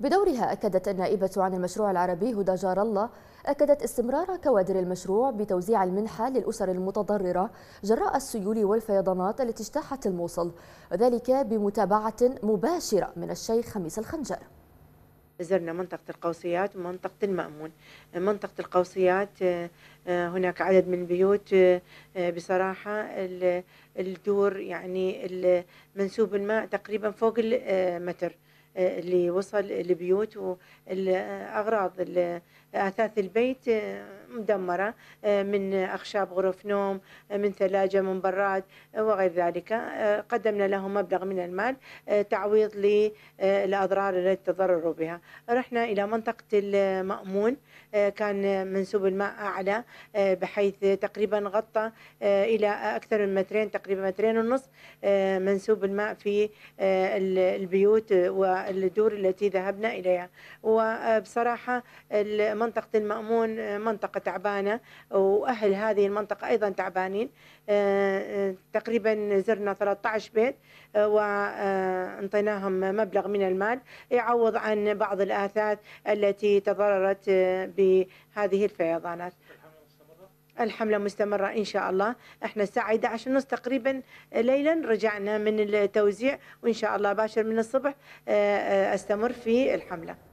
بدورها أكدت النائبة عن المشروع العربي هدى جار الله أكدت استمرار كوادر المشروع بتوزيع المنحة للأسر المتضررة جراء السيول والفيضانات التي اجتاحت الموصل وذلك بمتابعة مباشرة من الشيخ خميس الخنجر زرنا منطقة القوصيات ومنطقة المأمون منطقة القوصيات آه، آه، هناك عدد من البيوت آه، بصراحة الدور يعني منسوب الماء تقريبا فوق المتر اللي وصل لبيوت والأغراض أثاث البيت مدمرة آه، من أخشاب غرف نوم آه، من ثلاجة من براد آه، وغير ذلك قدمنا لهم مبلغ من المال تعويض للأضرار التي تضرروا بها رحنا إلى منطقة المأمون كان منسوب الماء أعلى بحيث تقريبا غطى إلى أكثر من مترين تقريبا مترين ونص منسوب الماء في البيوت والدور التي ذهبنا إليها وبصراحة منطقة المأمون منطقة تعبانة وأهل هذه المنطقة أيضا تعبانين آه، آه، تقريبا زرنا 13 بيت آه، وانطيناهم مبلغ من المال يعوض عن بعض الآثات التي تضررت بهذه الفيضانات الحملة مستمرة إن شاء الله إحنا الساعة 11 ونص تقريبا ليلا رجعنا من التوزيع وإن شاء الله باشر من الصبح أستمر في الحملة